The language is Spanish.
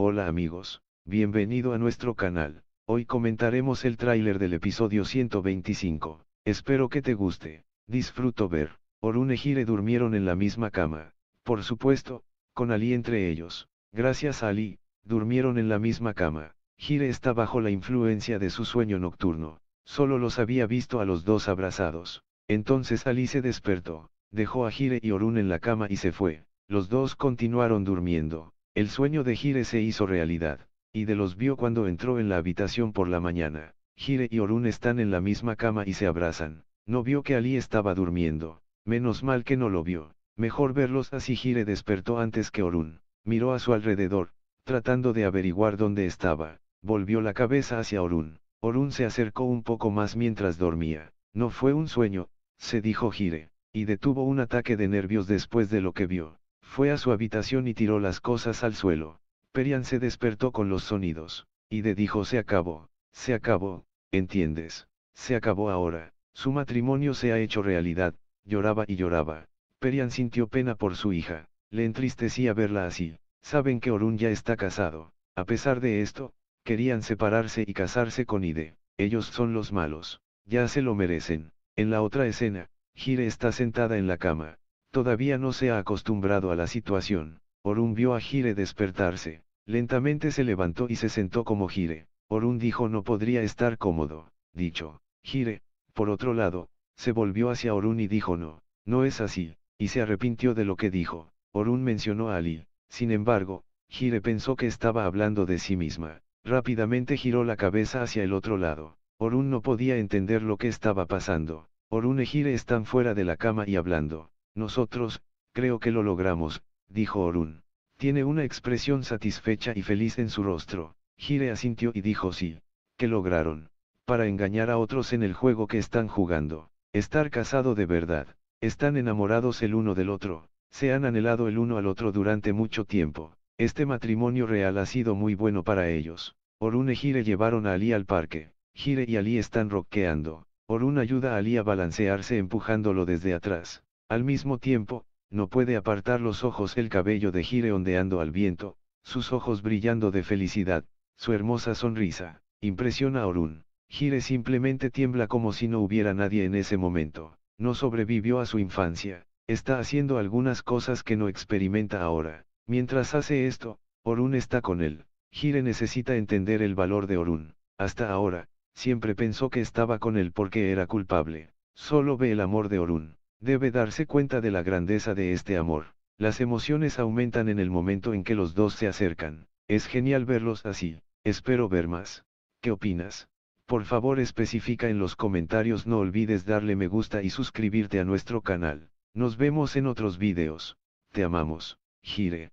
Hola amigos, bienvenido a nuestro canal, hoy comentaremos el tráiler del episodio 125, espero que te guste, disfruto ver, Orun Jire durmieron en la misma cama, por supuesto, con Ali entre ellos, gracias a Ali, durmieron en la misma cama, Jire está bajo la influencia de su sueño nocturno, solo los había visto a los dos abrazados, entonces Ali se despertó, dejó a Jire y Orun en la cama y se fue, los dos continuaron durmiendo. El sueño de Jire se hizo realidad, y de los vio cuando entró en la habitación por la mañana. Jire y Orun están en la misma cama y se abrazan. No vio que Ali estaba durmiendo. Menos mal que no lo vio. Mejor verlos así Jire despertó antes que Orun. Miró a su alrededor, tratando de averiguar dónde estaba. Volvió la cabeza hacia Orun. Orun se acercó un poco más mientras dormía. No fue un sueño, se dijo Jire, y detuvo un ataque de nervios después de lo que vio. Fue a su habitación y tiró las cosas al suelo. Perian se despertó con los sonidos, y de dijo se acabó, se acabó, ¿entiendes? Se acabó ahora, su matrimonio se ha hecho realidad, lloraba y lloraba. Perian sintió pena por su hija, le entristecía verla así, saben que Orun ya está casado, a pesar de esto, querían separarse y casarse con Ide, ellos son los malos, ya se lo merecen. En la otra escena, Gire está sentada en la cama, Todavía no se ha acostumbrado a la situación. Orun vio a Gire despertarse. Lentamente se levantó y se sentó como Gire. Orun dijo no podría estar cómodo. Dicho. Gire, por otro lado, se volvió hacia Orun y dijo no, no es así, y se arrepintió de lo que dijo. Orun mencionó a Ali. Sin embargo, Gire pensó que estaba hablando de sí misma. Rápidamente giró la cabeza hacia el otro lado. Orun no podía entender lo que estaba pasando. Orun y Gire están fuera de la cama y hablando. Nosotros, creo que lo logramos, dijo Orun. Tiene una expresión satisfecha y feliz en su rostro. Gire asintió y dijo sí, que lograron, para engañar a otros en el juego que están jugando, estar casado de verdad, están enamorados el uno del otro, se han anhelado el uno al otro durante mucho tiempo, este matrimonio real ha sido muy bueno para ellos. Orun y Gire llevaron a Ali al parque, Gire y Ali están roqueando, Orun ayuda a Ali a balancearse empujándolo desde atrás. Al mismo tiempo, no puede apartar los ojos el cabello de Gire ondeando al viento, sus ojos brillando de felicidad, su hermosa sonrisa, impresiona a Orun. Gire simplemente tiembla como si no hubiera nadie en ese momento, no sobrevivió a su infancia, está haciendo algunas cosas que no experimenta ahora. Mientras hace esto, Orun está con él. Gire necesita entender el valor de Orun. Hasta ahora, siempre pensó que estaba con él porque era culpable. Solo ve el amor de Orun. Debe darse cuenta de la grandeza de este amor. Las emociones aumentan en el momento en que los dos se acercan. Es genial verlos así. Espero ver más. ¿Qué opinas? Por favor especifica en los comentarios no olvides darle me gusta y suscribirte a nuestro canal. Nos vemos en otros videos. Te amamos. Gire.